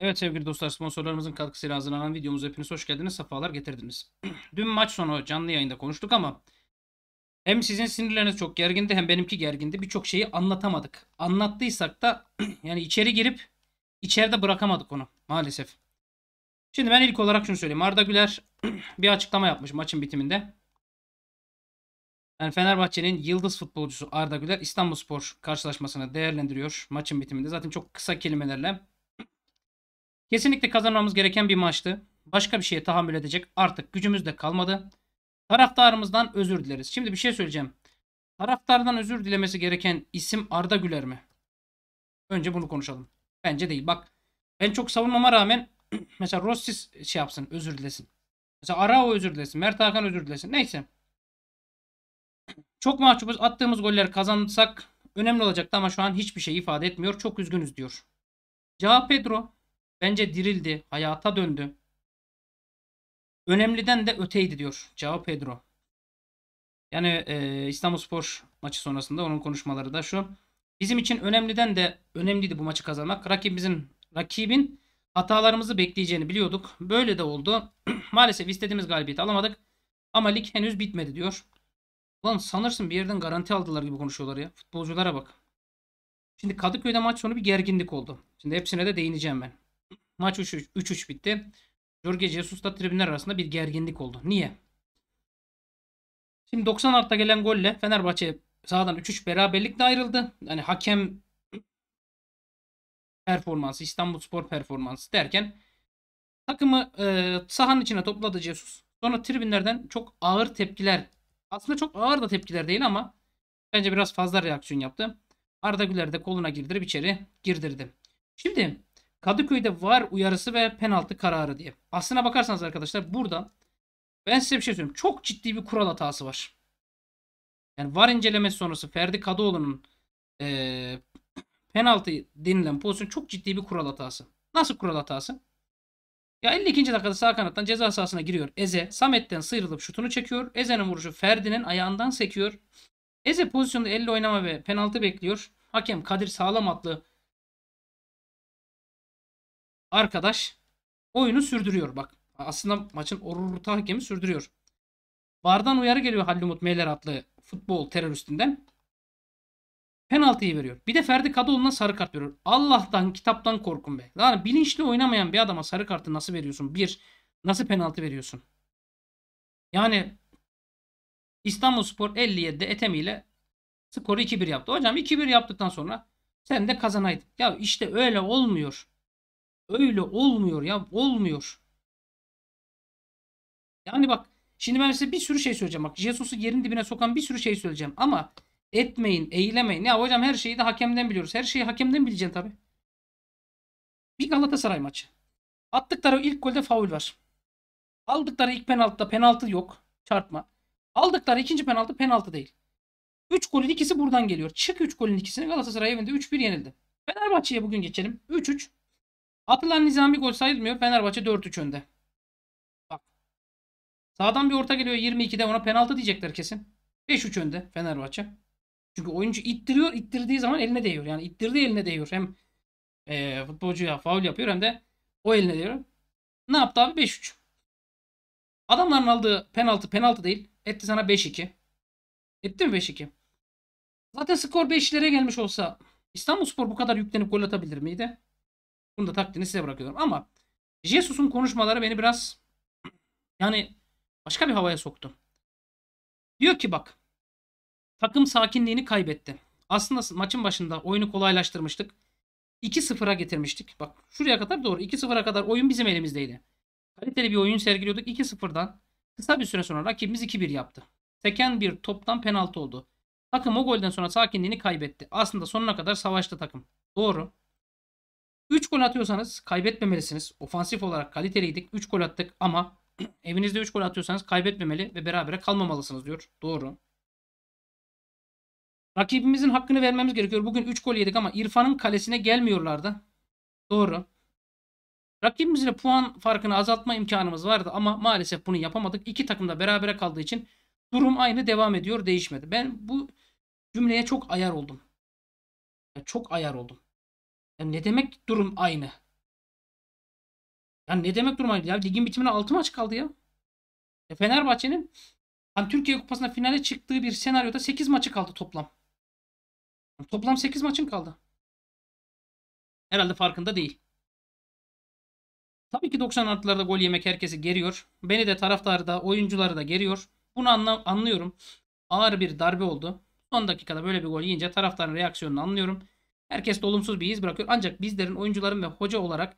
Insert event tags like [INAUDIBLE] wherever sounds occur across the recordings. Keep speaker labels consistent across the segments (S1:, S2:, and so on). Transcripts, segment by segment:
S1: Evet sevgili dostlar sponsorlarımızın katkısıyla hazırlanan videomuza hepiniz hoş geldiniz. Sefalar getirdiniz. [CLEARS THROAT] Dün maç sonu canlı yayında konuştuk ama hem sizin sinirleriniz çok gergindi hem benimki gergindi. Birçok şeyi anlatamadık. Anlattıysak da [CLEARS THROAT] yani içeri girip içeride bırakamadık onu maalesef. Şimdi ben ilk olarak şunu söyleyeyim. Arda Güler [CLEARS THROAT] bir açıklama yapmış maçın bitiminde. Yani Fenerbahçe'nin yıldız futbolcusu Arda Güler İstanbulspor karşılaşmasını değerlendiriyor maçın bitiminde. Zaten çok kısa kelimelerle Kesinlikle kazanmamız gereken bir maçtı. Başka bir şeye tahammül edecek artık gücümüz de kalmadı. Taraftarımızdan özür dileriz. Şimdi bir şey söyleyeceğim. Taraftardan özür dilemesi gereken isim Arda Güler mi? Önce bunu konuşalım. Bence değil. Bak ben çok savunmama rağmen [CLEARS THROAT] mesela Rossis şey yapsın özür dilesin. Mesela Arao özür dilesin. Mert Hakan özür dilesin. Neyse. Çok mahcubuz. Attığımız goller kazansak önemli olacaktı ama şu an hiçbir şey ifade etmiyor. Çok üzgünüz diyor. Cevap Pedro. Bence dirildi, hayata döndü. Önemliden de öteydi diyor Cevap Pedro. Yani e, Spor maçı sonrasında onun konuşmaları da şu. Bizim için önemliden de önemliydi bu maçı kazanmak. Rakibimizin rakibin hatalarımızı bekleyeceğini biliyorduk. Böyle de oldu. [CLEARS THROAT] Maalesef istediğimiz galibiyeti alamadık. Ama lig henüz bitmedi diyor. Ulan sanırsın bir yerden garanti aldılar gibi konuşuyorlar ya. Futbolculara bak. Şimdi Kadıköy'de maç sonu bir gerginlik oldu. Şimdi hepsine de değineceğim ben. Maç 3-3 bitti. Jorge Jesus'la tribünler arasında bir gerginlik oldu. Niye? Şimdi 90 artı gelen golle Fenerbahçe sahadan 3-3 beraberlikle ayrıldı. Hani hakem performansı, İstanbul Spor performansı derken takımı e, sahanın içine topladı Jesus. Sonra tribünlerden çok ağır tepkiler. Aslında çok ağır da tepkiler değil ama bence biraz fazla reaksiyon yaptı. Arda Güler de koluna girdirip içeri girdirdi. Şimdi Kadıköy'de var uyarısı ve penaltı kararı diye. Aslına bakarsanız arkadaşlar burada ben size bir şey söyleyeyim. Çok ciddi bir kural hatası var. Yani var incelemesi sonrası Ferdi Kadıoğlu'nun e, penaltı denilen pozisyon çok ciddi bir kural hatası. Nasıl kural hatası? Ya 52. dakikada sağ kanattan ceza sahasına giriyor. Eze Samet'ten sıyrılıp şutunu çekiyor. Eze'nin vuruşu Ferdi'nin ayağından sekiyor. Eze pozisyonda elle oynama ve penaltı bekliyor. Hakem Kadir Sağlam atlı arkadaş oyunu sürdürüyor bak. Aslında maçın orta hakemi sürdürüyor. Bardan uyarı geliyor Halil Umut Meyler adlı futbol teröristinden. Penaltıyı veriyor. Bir de Ferdi Kadıoğlu'na sarı kart veriyor. Allah'tan kitaptan korkun be. Yani bilinçli oynamayan bir adama sarı kartı nasıl veriyorsun? Bir, nasıl penaltı veriyorsun? Yani İstanbulspor 57'de Etemi ile skoru 2-1 yaptı. Hocam 2-1 yaptıktan sonra sen de kazanaydın. Ya işte öyle olmuyor. Öyle olmuyor ya. Olmuyor. Yani bak şimdi ben size bir sürü şey söyleyeceğim. Bak Jesus'u yerin dibine sokan bir sürü şey söyleyeceğim. Ama etmeyin, eğilemeyin. Ya hocam her şeyi de hakemden biliyoruz. Her şeyi hakemden bileceksin tabi. Bir Galatasaray maçı. Attıkları ilk golde faul var. Aldıkları ilk penaltıda penaltı yok. Çarpma. Aldıkları ikinci penaltı penaltı değil. 3 golün ikisi buradan geliyor. Çık 3 golün ikisini Galatasaray evinde 3-1 yenildi. Fenerbahçe'ye bugün geçelim. 3-3. Atılan Nizami gol sayılmıyor. Fenerbahçe 4-3 önde. Bak. Sağdan bir orta geliyor 22'de ona penaltı diyecekler kesin. 5-3 önde Fenerbahçe. Çünkü oyuncu ittiriyor. ittirdiği zaman eline değiyor. Yani ittirdiği eline değiyor. Hem e, futbolcuya faul yapıyor hem de o eline değiyor. Ne yaptı abi? 5-3. Adamların aldığı penaltı penaltı değil. Etti sana 5-2. Etti mi 5-2? Zaten skor 5'lere gelmiş olsa İstanbulspor bu kadar yüklenip gol atabilir miydi? Bunu da takdirini size bırakıyorum. Ama Jesus'un konuşmaları beni biraz yani başka bir havaya soktu. Diyor ki bak takım sakinliğini kaybetti. Aslında maçın başında oyunu kolaylaştırmıştık. 2-0'a getirmiştik. Bak şuraya kadar doğru. 2-0'a kadar oyun bizim elimizdeydi. Kaliteli bir oyun sergiliyorduk. 2-0'dan kısa bir süre sonra rakibimiz 2-1 yaptı. Seken bir toptan penaltı oldu. Takım o golden sonra sakinliğini kaybetti. Aslında sonuna kadar savaştı takım. Doğru. 3 gol atıyorsanız kaybetmemelisiniz. Ofansif olarak kaliteliydik. 3 gol attık ama [CLEARS THROAT] evinizde 3 gol atıyorsanız kaybetmemeli ve berabere kalmamalısınız diyor. Doğru. Rakibimizin hakkını vermemiz gerekiyor. Bugün 3 gol yedik ama İrfan'ın kalesine gelmiyorlardı. Doğru. Rakibimizle puan farkını azaltma imkanımız vardı ama maalesef bunu yapamadık. İki takım da berabere kaldığı için durum aynı devam ediyor değişmedi. Ben bu cümleye çok ayar oldum. çok ayar oldum. Ya ne demek durum aynı? Ya ne demek durum aynı? Ya ligin bitimine 6 maç kaldı ya. ya Fenerbahçe'nin hani Türkiye kupasına finale çıktığı bir senaryoda 8 maçı kaldı toplam.
S2: Yani toplam 8 maçın kaldı. Herhalde farkında değil.
S1: Tabii ki 90 artılarda gol yemek herkesi geriyor. Beni de taraftarı da oyuncuları da geriyor. Bunu anla anlıyorum. Ağır bir darbe oldu. Son dakikada böyle bir gol yiyince taraftarın reaksiyonunu anlıyorum. Herkes de olumsuz bir iz bırakıyor. Ancak bizlerin, oyuncuların ve hoca olarak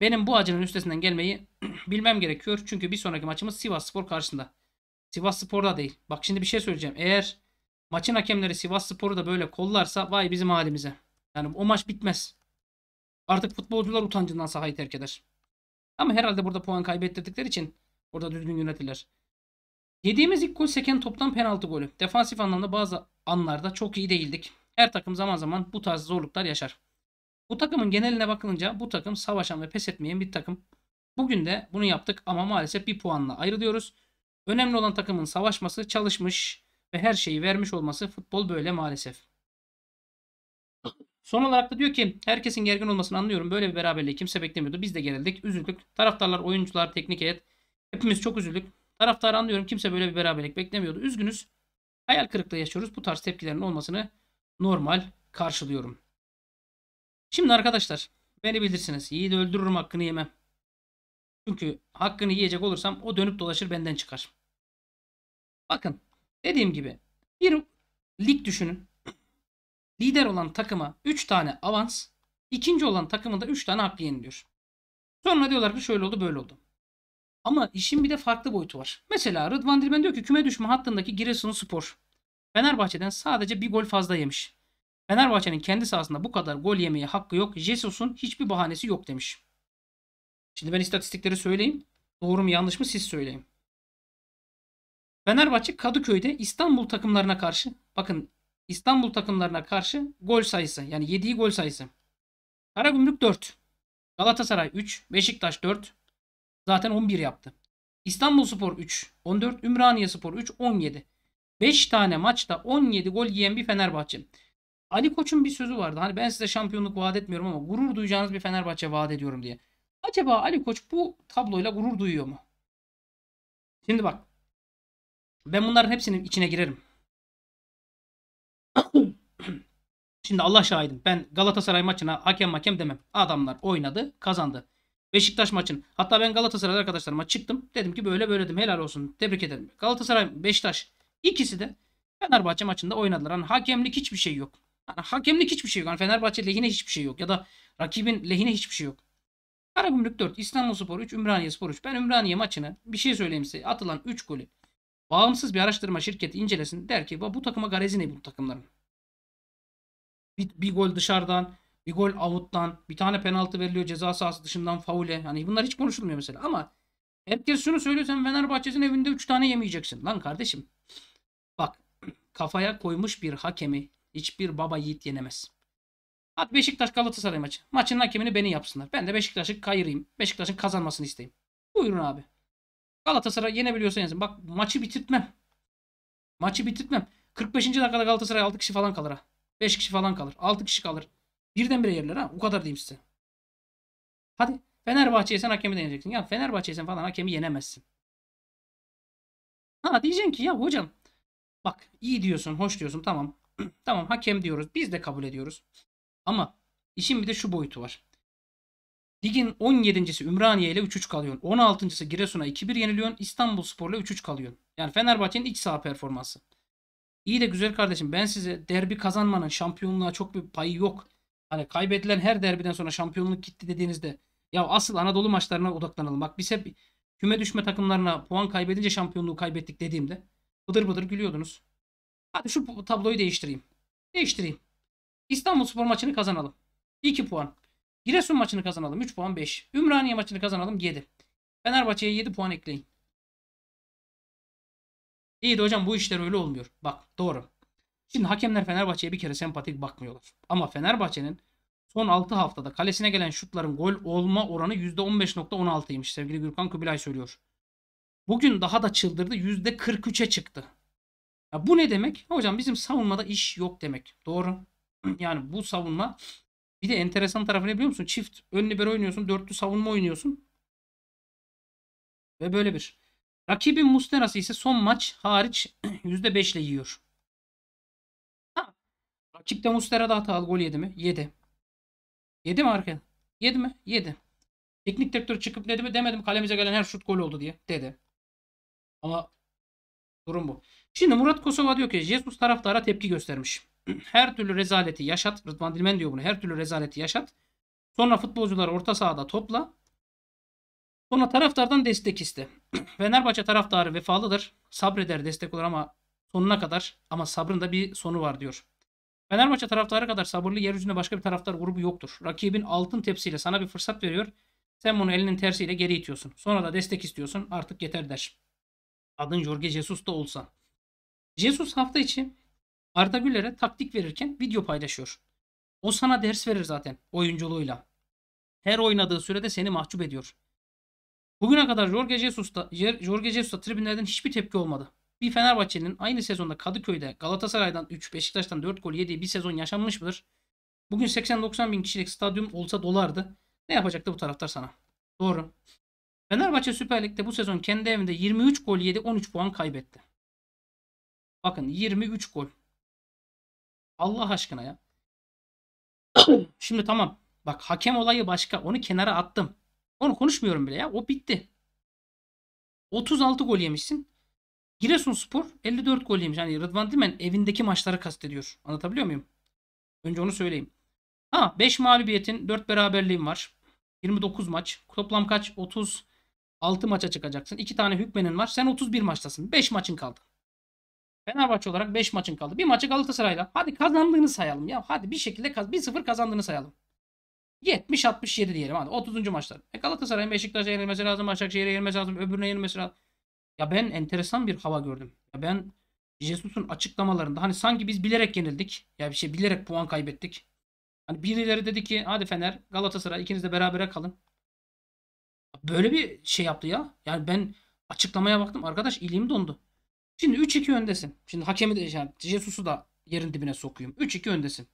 S1: benim bu acının üstesinden gelmeyi [CLEARS THROAT] bilmem gerekiyor. Çünkü bir sonraki maçımız Sivas Spor karşısında. Sivas Spor'da değil. Bak şimdi bir şey söyleyeceğim. Eğer maçın hakemleri Sivas Spor'u da böyle kollarsa vay bizim halimize. Yani o maç bitmez. Artık futbolcular utancından sahayı terk eder. Ama herhalde burada puan kaybettirdikleri için orada düzgün yönetirler. Yediğimiz ilk gol seken toptan penaltı golü. Defansif anlamda bazı anlarda çok iyi değildik. Her takım zaman zaman bu tarz zorluklar yaşar. Bu takımın geneline bakılınca bu takım savaşan ve pes etmeyen bir takım. Bugün de bunu yaptık ama maalesef bir puanla ayrılıyoruz. Önemli olan takımın savaşması, çalışmış ve her şeyi vermiş olması futbol böyle maalesef. Son olarak da diyor ki herkesin gergin olmasını anlıyorum. Böyle bir beraberliği kimse beklemiyordu. Biz de gerildik, üzüldük. Taraftarlar, oyuncular, teknik heyet hepimiz çok üzüldük. Taraftarı anlıyorum kimse böyle bir beraberlik beklemiyordu. Üzgünüz. Hayal kırıklığı yaşıyoruz. Bu tarz tepkilerin olmasını normal karşılıyorum. Şimdi arkadaşlar beni bilirsiniz. Yiğidi öldürürüm hakkını yemem. Çünkü hakkını yiyecek olursam o dönüp dolaşır benden çıkar. Bakın dediğim gibi bir lig düşünün. Lider olan takıma 3 tane avans, ikinci olan takımın da 3 tane hak yeniliyor. Sonra diyorlar ki şöyle oldu böyle oldu. Ama işin bir de farklı boyutu var. Mesela Rıdvan Dilmen diyor ki küme düşme hattındaki Giresun Spor Fenerbahçe'den sadece bir gol fazla yemiş. Fenerbahçe'nin kendi sahasında bu kadar gol yemeye hakkı yok. Jesus'un hiçbir bahanesi yok demiş. Şimdi ben istatistikleri söyleyeyim. Doğru mu yanlış mı siz söyleyin. Fenerbahçe Kadıköy'de İstanbul takımlarına karşı bakın İstanbul takımlarına karşı gol sayısı yani yediği gol sayısı. Karagümrük 4. Galatasaray 3. Beşiktaş 4. Zaten 11 yaptı. İstanbul Spor 3. 14. Ümraniye Spor 3. 17. 5 tane maçta 17 gol yiyen bir Fenerbahçe. Ali Koç'un bir sözü vardı. Hani ben size şampiyonluk vaat etmiyorum ama gurur duyacağınız bir Fenerbahçe vaat ediyorum diye. Acaba Ali Koç bu tabloyla gurur duyuyor mu? Şimdi bak. Ben bunların hepsinin içine girerim. [COUGHS] Şimdi Allah şahidim. Ben Galatasaray maçına hakem hakem demem. Adamlar oynadı, kazandı. Beşiktaş maçın. Hatta ben Galatasaray arkadaşlarıma çıktım. Dedim ki böyle böyle dedim. Helal olsun. Tebrik ederim. Galatasaray Beşiktaş İkisi de Fenerbahçe maçında oynadılar. Hani hakemlik hiçbir şey yok. Yani hakemlik hiçbir şey yok. Yani Fenerbahçe lehine hiçbir şey yok. Ya da rakibin lehine hiçbir şey yok. Karagümrük 4, spor 3, Ümraniyespor 3. Ben Ümraniye maçını bir şey söyleyeyim size. Atılan 3 golü bağımsız bir araştırma şirketi incelesin. Der ki bu takıma garezi ne bu takımların? Bir, bir gol dışarıdan, bir gol avuttan, bir tane penaltı veriliyor ceza sahası dışından faule. Hani bunlar hiç konuşulmuyor mesela ama herkes şunu söylüyor sen Fenerbahçe'nin evinde 3 tane yemeyeceksin. Lan kardeşim Bak kafaya koymuş bir hakemi hiçbir baba yiğit yenemez. Hadi Beşiktaş Galatasaray maçı. Maçın hakemini beni yapsınlar. Ben de Beşiktaş'ı kayırayım. Beşiktaş'ın kazanmasını isteyeyim. Buyurun abi. Galatasaray yenebiliyorsa yensin. Bak maçı bitirtmem. Maçı bitirtmem. 45. dakikada Galatasaray 6 kişi falan kalır ha. 5 kişi falan kalır. 6 kişi kalır. Birdenbire yerler ha. O kadar diyeyim size. Hadi Fenerbahçe'ye sen hakemi de Ya Fenerbahçe'ye sen falan hakemi yenemezsin. Ha diyeceksin ki ya hocam Bak iyi diyorsun, hoş diyorsun tamam. [CLEARS THROAT] tamam hakem diyoruz. Biz de kabul ediyoruz. Ama işin bir de şu boyutu var. Ligin 17.si Ümraniye ile 3-3 kalıyorsun. 16.sı Giresun'a 2-1 yeniliyorsun. İstanbul Spor'la 3-3 kalıyorsun. Yani Fenerbahçe'nin iç saha performansı. İyi de güzel kardeşim ben size derbi kazanmanın şampiyonluğa çok bir payı yok. Hani kaybedilen her derbiden sonra şampiyonluk gitti dediğinizde ya asıl Anadolu maçlarına odaklanalım. Bak biz hep küme düşme takımlarına puan kaybedince şampiyonluğu kaybettik dediğimde Bıdır bıdır gülüyordunuz. Hadi şu tabloyu değiştireyim. Değiştireyim. İstanbul Spor maçını kazanalım. 2 puan. Giresun maçını kazanalım. 3 puan 5. Ümraniye maçını kazanalım 7. Fenerbahçe'ye 7 puan ekleyin. İyi de hocam bu işler öyle olmuyor. Bak doğru. Şimdi hakemler Fenerbahçe'ye bir kere sempatik bakmıyorlar. Ama Fenerbahçe'nin son 6 haftada kalesine gelen şutların gol olma oranı %15.16'ymış sevgili Gürkan Kubilay söylüyor. Bugün daha da çıldırdı. %43'e çıktı. Ya bu ne demek? Hocam bizim savunmada iş yok demek. Doğru. [CLEARS THROAT] yani bu savunma bir de enteresan tarafı ne biliyor musun? Çift ön libero oynuyorsun. Dörtlü savunma oynuyorsun. Ve böyle bir. Rakibin Musterası ise son maç hariç %5 [CLEARS THROAT] ile yiyor. Ha. Rakipte Mustera da hatalı gol yedi mi? Yedi. Yedi mi arkaya? Yedi mi? Yedi. Teknik direktör çıkıp dedi mi? Demedim kalemize gelen her şut gol oldu diye. Dedi. Ama durum bu. Şimdi Murat Kosova diyor ki Jesus taraftara tepki göstermiş. [CLEARS THROAT] Her türlü rezaleti yaşat. Rıdvan Dilmen diyor bunu. Her türlü rezaleti yaşat. Sonra futbolcuları orta sahada topla. Sonra taraftardan destek iste. [CLEARS THROAT] Fenerbahçe taraftarı vefalıdır. Sabreder destek olur ama sonuna kadar. Ama sabrın da bir sonu var diyor. Fenerbahçe taraftarı kadar sabırlı yeryüzünde başka bir taraftar grubu yoktur. Rakibin altın tepsiyle sana bir fırsat veriyor. Sen bunu elinin tersiyle geri itiyorsun. Sonra da destek istiyorsun. Artık yeter der adın Jorge Jesus da olsa. Jesus hafta içi Arda Güler'e taktik verirken video paylaşıyor. O sana ders verir zaten oyunculuğuyla. Her oynadığı sürede seni mahcup ediyor. Bugüne kadar Jorge Jesus'ta Jorge Jesus'ta tribünlerden hiçbir tepki olmadı. Bir Fenerbahçe'nin aynı sezonda Kadıköy'de Galatasaray'dan 3, Beşiktaş'tan 4 gol yediği bir sezon yaşanmış mıdır? Bugün 80-90 bin kişilik stadyum olsa dolardı. Ne yapacaktı bu taraftar sana? Doğru. Fenerbahçe Süper Lig'de bu sezon kendi evinde 23 gol yedi 13 puan kaybetti. Bakın 23 gol. Allah aşkına ya. [COUGHS] Şimdi tamam. Bak hakem olayı başka. Onu kenara attım. Onu konuşmuyorum bile ya. O bitti. 36 gol yemişsin. Giresunspor 54 gol yemiş. Yani Rıdvan Dilmen evindeki maçları kastediyor. Anlatabiliyor muyum? Önce onu söyleyeyim. Ha 5 mağlubiyetin 4 beraberliğin var. 29 maç. Toplam kaç? 30 6 maça çıkacaksın. 2 tane hükmenin var. Sen 31 maçtasın. 5 maçın kaldı. Fenerbahçe olarak 5 maçın kaldı. Bir maçı Galatasaray'la. Hadi kazandığını sayalım ya. Hadi bir şekilde kaz 1-0 kazandığını sayalım. 70-67 diyelim hadi. 30. maçlar. E Galatasaray'ın Beşiktaş'a yenilmesi lazım. Başakşehir'e yenilmesi lazım. Öbürüne yenilmesi lazım. Ya ben enteresan bir hava gördüm. Ya ben Jesus'un açıklamalarında hani sanki biz bilerek yenildik. Ya bir şey bilerek puan kaybettik. Hani birileri dedi ki hadi Fener Galatasaray ikiniz de berabere kalın böyle bir şey yaptı ya. Yani ben açıklamaya baktım arkadaş iliğim dondu. Şimdi 3-2 öndesin. Şimdi hakemi de yani Jesus'u da yerin dibine sokuyum. 3-2 öndesin.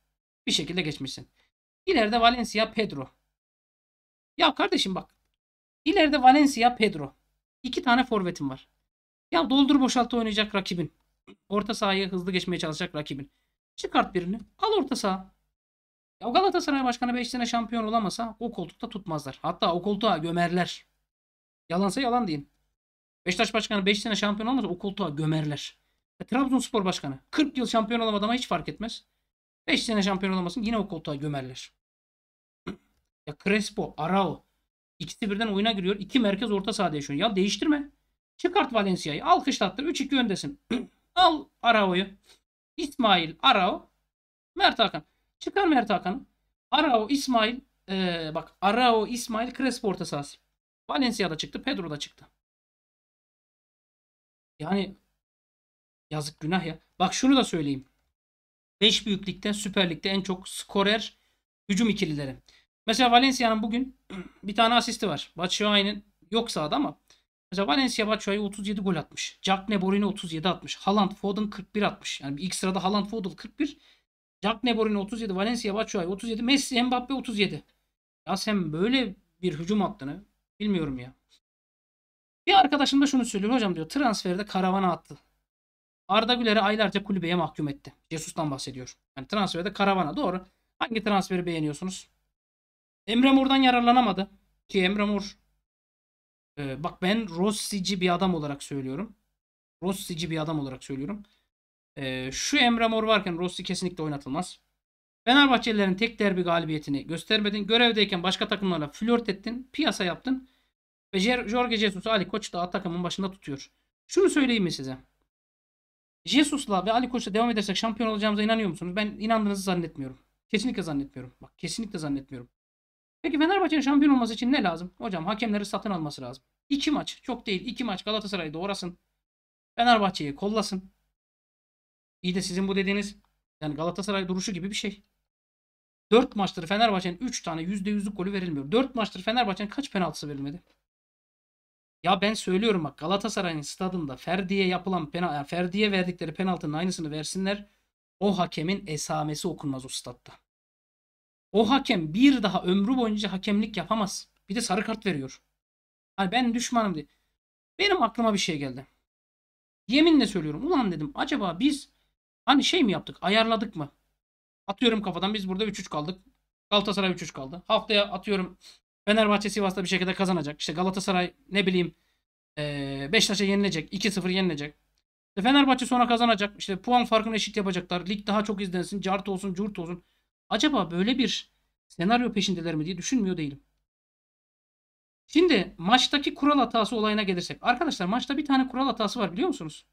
S1: Bir şekilde geçmişsin. İleride Valencia Pedro. Ya kardeşim bak. İleride Valencia Pedro. İki tane forvetim var. Ya doldur boşaltı oynayacak rakibin. Orta sahaya hızlı geçmeye çalışacak rakibin. Çıkart birini. Al orta saha. O Galatasaray Başkanı 5 sene şampiyon olamasa o koltukta tutmazlar. Hatta o koltuğa gömerler. Yalansa yalan deyin. Beşiktaş Başkanı 5 beş sene şampiyon olmasa o koltuğa gömerler. E, Trabzonspor Başkanı 40 yıl şampiyon olamadı ama hiç fark etmez. 5 sene şampiyon olamasın yine o koltuğa gömerler. [CLEARS THROAT] ya Crespo, Arao ikisi birden oyuna giriyor. İki merkez orta sahada yaşıyor. Ya değiştirme. Çıkart Valencia'yı. Alkışlattır. 3-2 öndesin. [CLEARS THROAT] Al Arao'yu. İsmail Arao. Mert Hakan. Çıkar Mert Hakan'ı. Arao İsmail ee, bak Arao İsmail Crespo orta sahası. Valencia'da çıktı. Pedro da çıktı. Yani yazık günah ya. Bak şunu da söyleyeyim. 5 büyüklükte Süper Lig'de en çok skorer hücum ikilileri. Mesela Valencia'nın bugün [CLEARS THROAT] bir tane asisti var. Batshuayi'nin yoksa sahada ama mesela Valencia Batshuayi 37 gol atmış. Jack Neborine 37 atmış. Haaland Foden 41 atmış. Yani ilk sırada Haaland Foden 41. Jack Neborin 37, Valencia Batshuayi 37, Messi, Mbappe 37. Ya sen böyle bir hücum hattını bilmiyorum ya. Bir arkadaşım da şunu söylüyor. Hocam diyor transferde karavana attı. Arda Güler'i aylarca kulübeye mahkum etti. Jesus'tan bahsediyor. Yani transferde karavana. Doğru. Hangi transferi beğeniyorsunuz? Emre Mur'dan yararlanamadı. Ki Emre Mur. e, bak ben Rossi'ci bir adam olarak söylüyorum. Rossi'ci bir adam olarak söylüyorum e, şu Emre Mor varken Rossi kesinlikle oynatılmaz. Fenerbahçelilerin tek derbi galibiyetini göstermedin. Görevdeyken başka takımlarla flört ettin. Piyasa yaptın. Ve Jorge Jesus Ali Koç da takımın başında tutuyor. Şunu söyleyeyim mi size? Jesus'la ve Ali Koç'la devam edersek şampiyon olacağımıza inanıyor musunuz? Ben inandığınızı zannetmiyorum. Kesinlikle zannetmiyorum. Bak kesinlikle zannetmiyorum. Peki Fenerbahçe'nin şampiyon olması için ne lazım? Hocam hakemleri satın alması lazım. İki maç. Çok değil. iki maç Galatasaray'da orasın. Fenerbahçe'yi kollasın. İyi de sizin bu dediğiniz yani Galatasaray duruşu gibi bir şey. 4 maçtır Fenerbahçe'nin 3 tane %100'lük golü verilmiyor. 4 maçtır Fenerbahçe'nin kaç penaltısı verilmedi? Ya ben söylüyorum bak Galatasaray'ın stadında Ferdi'ye yapılan penaltı, yani Ferdi'ye verdikleri penaltının aynısını versinler. O hakemin esamesi okunmaz o statta. O hakem bir daha ömrü boyunca hakemlik yapamaz. Bir de sarı kart veriyor. Hani ben düşmanım diye. Benim aklıma bir şey geldi. Yeminle söylüyorum. Ulan dedim acaba biz Hani şey mi yaptık? Ayarladık mı? Atıyorum kafadan biz burada 3-3 kaldık. Galatasaray 3-3 kaldı. Haftaya atıyorum Fenerbahçe Sivas'ta bir şekilde kazanacak. İşte Galatasaray ne bileyim e, Beşiktaş'a yenilecek. 2-0 yenilecek. İşte Fenerbahçe sonra kazanacak. İşte puan farkını eşit yapacaklar. Lig daha çok izlensin. Cart olsun, curt olsun. Acaba böyle bir senaryo peşindeler mi diye düşünmüyor değilim. Şimdi maçtaki kural hatası olayına gelirsek. Arkadaşlar maçta bir tane kural hatası var biliyor musunuz?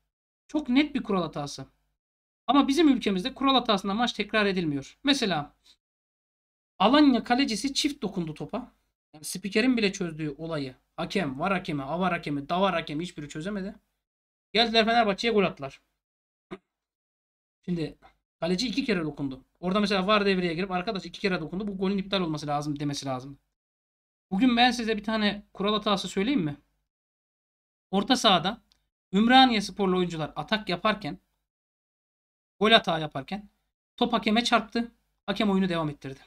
S1: Çok net bir kural hatası. Ama bizim ülkemizde kural hatasında maç tekrar edilmiyor. Mesela Alanya kalecisi çift dokundu topa. Yani spikerin bile çözdüğü olayı hakem, var hakemi, avar hakemi, davar hakemi hiçbiri çözemedi. Geldiler Fenerbahçe'ye gol attılar. Şimdi kaleci iki kere dokundu. Orada mesela var devreye girip arkadaş iki kere dokundu bu golün iptal olması lazım demesi lazım. Bugün ben size bir tane kural hatası söyleyeyim mi? Orta sahada Ümraniye sporlu oyuncular atak yaparken Gol hata yaparken top hakeme çarptı. Hakem oyunu devam ettirdi.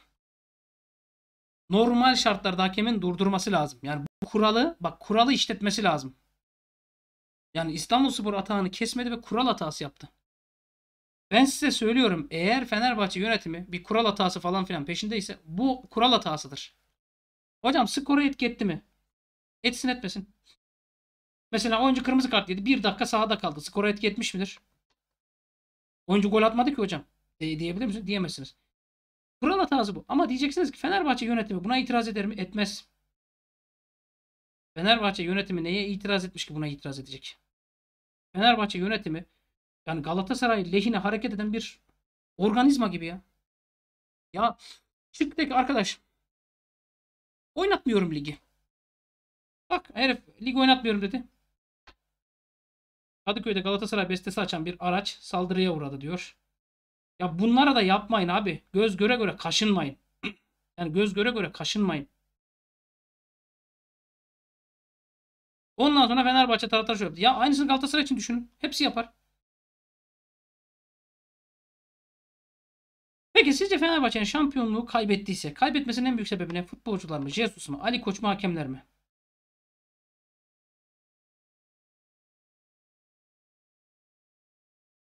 S1: Normal şartlarda hakemin durdurması lazım. Yani bu kuralı bak kuralı işletmesi lazım. Yani İstanbulspor atağını kesmedi ve kural hatası yaptı. Ben size söylüyorum eğer Fenerbahçe yönetimi bir kural hatası falan filan peşindeyse bu kural hatasıdır. Hocam skora etki etti mi? Etsin etmesin. Mesela oyuncu kırmızı kart yedi. Bir dakika sahada kaldı. Skora etki etmiş midir? Oyuncu gol atmadı ki hocam. E, diyebilir misiniz? Diyemezsiniz. Kural hatası bu. Ama diyeceksiniz ki Fenerbahçe yönetimi buna itiraz eder mi? Etmez. Fenerbahçe yönetimi neye itiraz etmiş ki buna itiraz edecek? Fenerbahçe yönetimi yani Galatasaray lehine hareket eden bir organizma gibi ya. Ya çık de ki arkadaş oynatmıyorum ligi. Bak herif lig oynatmıyorum dedi. Kadıköy'de Galatasaray bestesi açan bir araç saldırıya uğradı diyor. Ya bunlara da yapmayın abi. Göz göre göre kaşınmayın. [CLEARS THROAT] yani göz göre göre kaşınmayın.
S2: Ondan sonra Fenerbahçe taraftarı şöyle yaptı. Ya aynısını Galatasaray için düşünün. Hepsi yapar. Peki sizce Fenerbahçe'nin şampiyonluğu kaybettiyse kaybetmesinin en büyük sebebi ne? Futbolcular mı? Jesus mu? Ali Koç mu? Hakemler mi?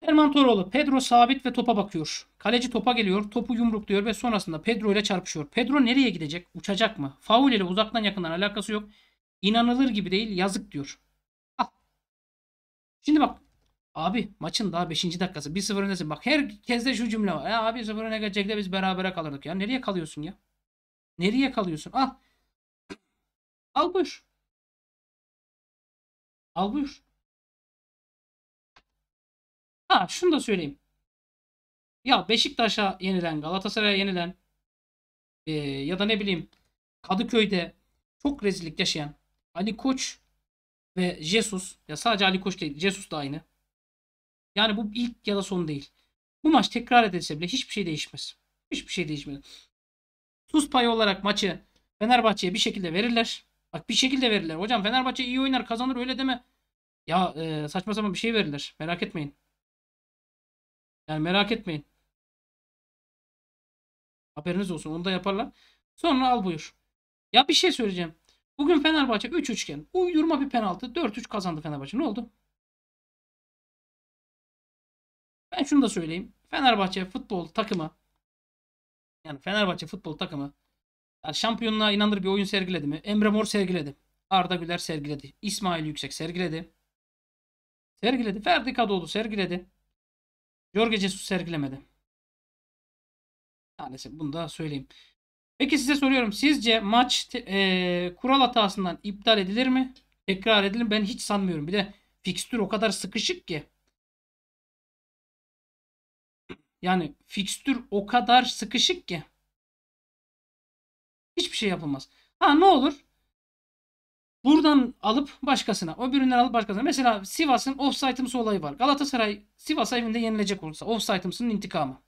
S1: Erman Toroğlu Pedro sabit ve topa bakıyor. Kaleci topa geliyor. Topu yumrukluyor ve sonrasında Pedro ile çarpışıyor. Pedro nereye gidecek? Uçacak mı? Faul ile uzaktan yakından alakası yok. İnanılır gibi değil. Yazık diyor. Ah. Şimdi bak. Abi maçın daha 5. dakikası. 1-0 öndesin. Bak herkes de şu cümle var. E, abi 0 öne gelecek de biz berabere kalırdık. Ya nereye kalıyorsun ya? Nereye kalıyorsun? Al. Ah.
S2: Al buyur. Al buyur. Ha şunu da söyleyeyim. Ya Beşiktaş'a yenilen,
S1: Galatasaray'a yenilen e, ya da ne bileyim Kadıköy'de çok rezillik yaşayan Ali Koç ve Jesus ya sadece Ali Koç değil Jesus da aynı. Yani bu ilk ya da son değil. Bu maç tekrar edilse bile hiçbir şey değişmez. Hiçbir şey değişmedi. Sus payı olarak maçı Fenerbahçe'ye bir şekilde verirler. Bak bir şekilde verirler. Hocam Fenerbahçe iyi oynar kazanır öyle deme. Ya e, saçma sapan bir şey verirler. Merak etmeyin. Yani merak etmeyin. Haberiniz olsun. Onu da yaparlar. Sonra al buyur. Ya bir şey söyleyeceğim. Bugün Fenerbahçe 3 üçgen. Uydurma bir penaltı. 4-3 kazandı Fenerbahçe. Ne oldu? Ben şunu da söyleyeyim. Fenerbahçe futbol takımı yani Fenerbahçe futbol takımı yani şampiyonluğa inanır bir oyun sergiledi mi? Emre Mor sergiledi. Arda Güler sergiledi. İsmail Yüksek sergiledi. Sergiledi. Ferdi Kadıoğlu sergiledi. Jorge Jesus sergilemedi. Maalesef bunu da söyleyeyim. Peki size soruyorum. Sizce maç e, kural hatasından iptal edilir mi? Tekrar edelim, Ben hiç sanmıyorum. Bir de fikstür o kadar sıkışık ki. Yani fikstür o kadar sıkışık ki. Hiçbir şey yapılmaz. Ha ne olur? Buradan alıp başkasına, o öbüründen alıp başkasına. Mesela Sivas'ın offside'ımsı olayı var. Galatasaray Sivas evinde yenilecek olursa offside'ımsının intikamı.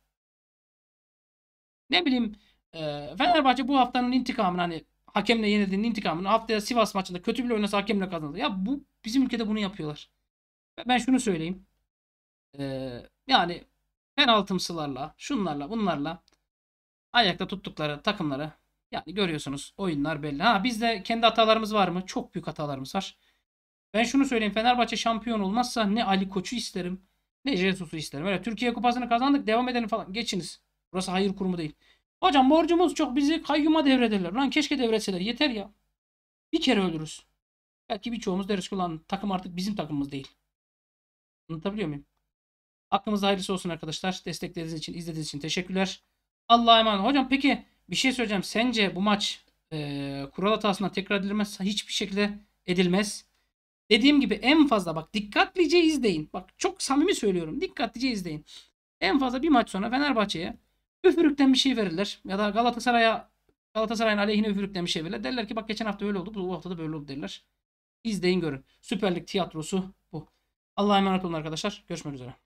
S1: Ne bileyim e, Fenerbahçe bu haftanın intikamını hani hakemle yenildiğinin intikamını haftaya Sivas maçında kötü bile oynasa hakemle kazandı. Ya bu bizim ülkede bunu yapıyorlar. Ben şunu söyleyeyim. E, yani penaltımsılarla, şunlarla, bunlarla ayakta tuttukları takımları. Yani görüyorsunuz oyunlar belli. Ha bizde kendi hatalarımız var mı? Çok büyük hatalarımız var. Ben şunu söyleyeyim Fenerbahçe şampiyon olmazsa ne Ali Koç'u isterim ne Jesus'u isterim. Öyle Türkiye Kupası'nı kazandık devam edelim falan. Geçiniz. Burası hayır kurumu değil. Hocam borcumuz çok bizi kayyuma devredirler. Lan keşke devretseler yeter ya. Bir kere ölürüz. Belki birçoğumuz deriz ki lan takım artık bizim takımımız değil. Anlatabiliyor muyum? Aklımızda hayırlısı olsun arkadaşlar. Desteklediğiniz için, izlediğiniz için teşekkürler. Allah'a emanet. Hocam peki bir şey söyleyeceğim. Sence bu maç e, kural hatasına tekrar edilmez. Hiçbir şekilde edilmez. Dediğim gibi en fazla bak dikkatlice izleyin. Bak çok samimi söylüyorum. Dikkatlice izleyin. En fazla bir maç sonra Fenerbahçe'ye üfürükten bir şey verirler. Ya da Galatasaray'a Galatasaray'ın aleyhine üfürükten bir şey verirler. Derler ki bak geçen hafta öyle oldu. Bu hafta da böyle oldu derler. İzleyin görün. Süper Lig tiyatrosu bu. Allah'a emanet
S2: olun arkadaşlar. Görüşmek üzere.